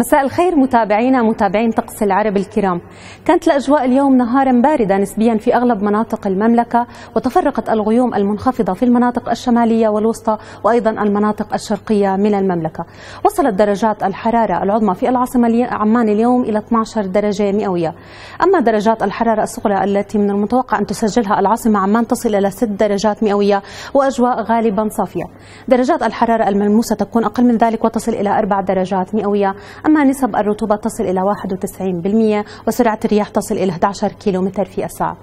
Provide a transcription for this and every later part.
مساء الخير متابعينا متابعين طقس العرب الكرام كانت الأجواء اليوم نهارا باردة نسبيا في أغلب مناطق المملكة وتفرقت الغيوم المنخفضة في المناطق الشمالية والوسطى وأيضا المناطق الشرقية من المملكة وصلت درجات الحرارة العظمى في العاصمة عمان اليوم إلى 12 درجة مئوية أما درجات الحرارة الصغرى التي من المتوقع أن تسجلها العاصمة عمان تصل إلى 6 درجات مئوية وأجواء غالبا صافية درجات الحرارة الملموسة تكون أقل من ذلك وتصل إلى 4 درجات مئوية أما نسب الرطوبة تصل إلى 91% وسرعة الرياح تصل إلى 11 كيلومتر في الساعة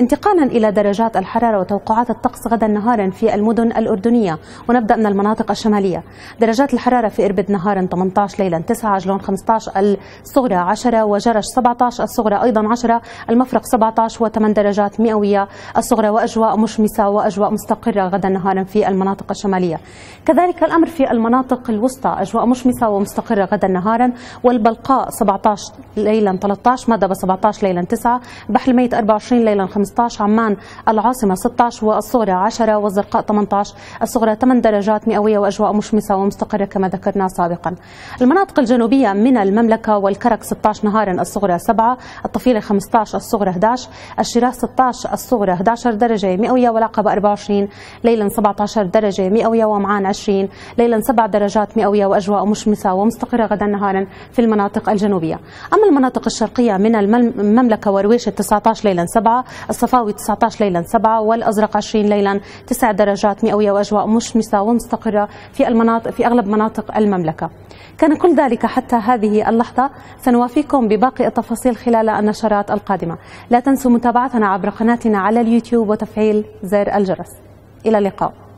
انتقالا إلى درجات الحرارة وتوقعات الطقس غدا نهارا في المدن الأردنية ونبدأ من المناطق الشمالية درجات الحرارة في إربد نهارا 18 ليلا 9 عجلون 15 الصغرى 10 وجرش 17 الصغرى أيضا 10 المفرق 17 و8 درجات مئوية الصغرى وأجواء مشمسة وأجواء مستقرة غدا نهارا في المناطق الشمالية كذلك الأمر في المناطق الوسطى أجواء مشمسة ومستقرة غدا نهارا والبلقاء 17 ليلا 13 مدبة 17 ليلا 9 بحر الميت 24 ليلا اليمن 15 عمان العاصمة 16 والصغرى 10 والزرقاء 18 الصغرى 8 درجات مئوية وأجواء مشمسة ومستقرة كما ذكرنا سابقا المناطق الجنوبية من المملكة والكرك 16 نهارا الصغرى 7 الطفيلة 15 الصغرى 11 الشراع 16 الصغرى 11 درجة مئوية والعقبة 24 ليلا 17 درجة مئوية ومعان 20 ليلا 7 درجات مئوية وأجواء مشمسة ومستقرة غدا نهارا في المناطق الجنوبية أما المناطق الشرقية من المملكة ورويشة 19 ليلا 7 الصفاوي 19 ليلا 7 والأزرق 20 ليلا 9 درجات مئوية وأجواء مشمسة ومستقرة في المناطق في أغلب مناطق المملكة كان كل ذلك حتى هذه اللحظة سنوافيكم بباقي التفاصيل خلال النشرات القادمة لا تنسوا متابعتنا عبر قناتنا على اليوتيوب وتفعيل زر الجرس إلى اللقاء